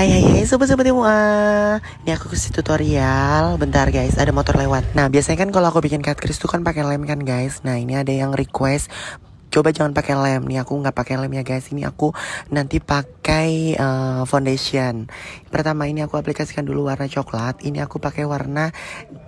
Hai hai hai sobat-sobat semua Ini aku kasih tutorial Bentar guys ada motor lewat Nah biasanya kan kalau aku bikin cut kris tuh kan pakai lem kan guys Nah ini ada yang request coba jangan pakai lem nih aku nggak pakai lem ya guys ini aku nanti pakai uh, foundation pertama ini aku aplikasikan dulu warna coklat ini aku pakai warna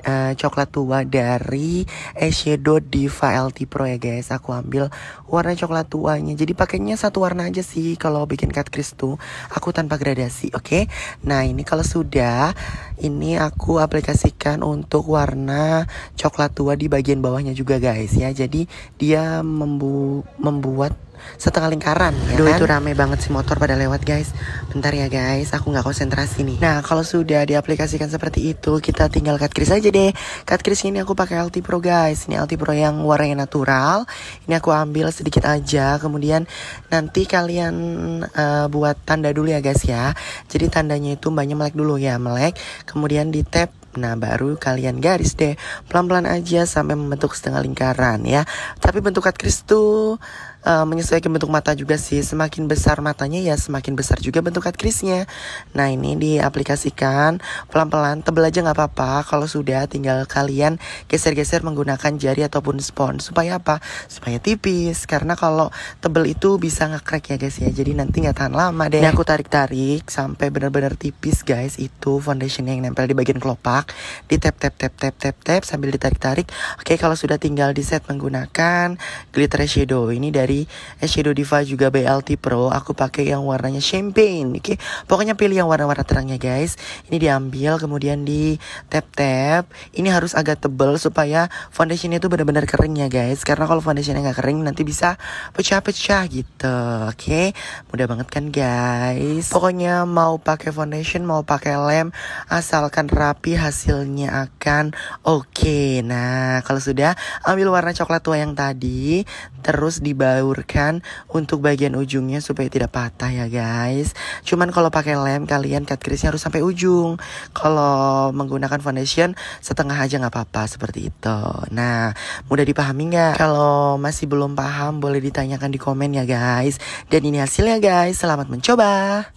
uh, coklat tua dari eyeshadow diva LT Pro ya guys aku ambil warna coklat tuanya jadi pakainya satu warna aja sih kalau bikin cut crease tuh aku tanpa gradasi oke okay? nah ini kalau sudah ini aku aplikasikan untuk warna coklat tua di bagian bawahnya juga guys ya jadi dia membuat membuat setengah lingkaran. Ya Aduh kan? itu rame banget sih motor pada lewat guys. Bentar ya guys, aku nggak konsentrasi nih. Nah kalau sudah diaplikasikan seperti itu, kita tinggal cut kris aja deh. Cut kris ini aku pakai LT Pro guys. Ini LT Pro yang warnanya natural. Ini aku ambil sedikit aja. Kemudian nanti kalian uh, buat tanda dulu ya guys ya. Jadi tandanya itu banyak melek dulu ya melek. Kemudian di tap Nah baru kalian garis deh pelan-pelan aja sampai membentuk setengah lingkaran ya. Tapi bentuk cut crease tuh Eh, menyesuaikan bentuk mata juga sih. Semakin besar matanya ya semakin besar juga bentuk cut crease-nya. Nah ini diaplikasikan pelan-pelan, tebel aja nggak apa-apa. Kalau sudah tinggal kalian geser-geser menggunakan jari ataupun spons. Supaya apa? Supaya tipis. Karena kalau tebel itu bisa ngekrek ya guys ya. Jadi nanti nggak tahan lama deh. Ini aku tarik-tarik sampai benar-benar tipis guys. Itu foundation yang nempel di bagian kelopak. Di tap tap tap tap tap tap sambil ditarik-tarik. Oke kalau sudah tinggal di set menggunakan glitter shadow ini dari dari eyeshadow Diva juga BLT Pro. Aku pakai yang warnanya champagne. Oke, okay? pokoknya pilih yang warna-warna terangnya guys. Ini diambil kemudian di tap-tap. Ini harus agak tebel supaya foundationnya itu benar-benar kering ya guys. Karena kalau foundationnya nggak kering nanti bisa pecah-pecah gitu. Oke, okay? mudah banget kan guys. Pokoknya mau pakai foundation mau pakai lem asalkan rapi hasilnya akan oke. Okay. Nah kalau sudah ambil warna coklat tua yang tadi terus dibawa dibaurkan untuk bagian ujungnya supaya tidak patah ya guys. Cuman kalau pakai lem kalian cat crease harus sampai ujung. Kalau menggunakan foundation setengah aja nggak apa-apa seperti itu. Nah, mudah dipahami nggak? Kalau masih belum paham boleh ditanyakan di komen ya guys. Dan ini hasilnya guys. Selamat mencoba.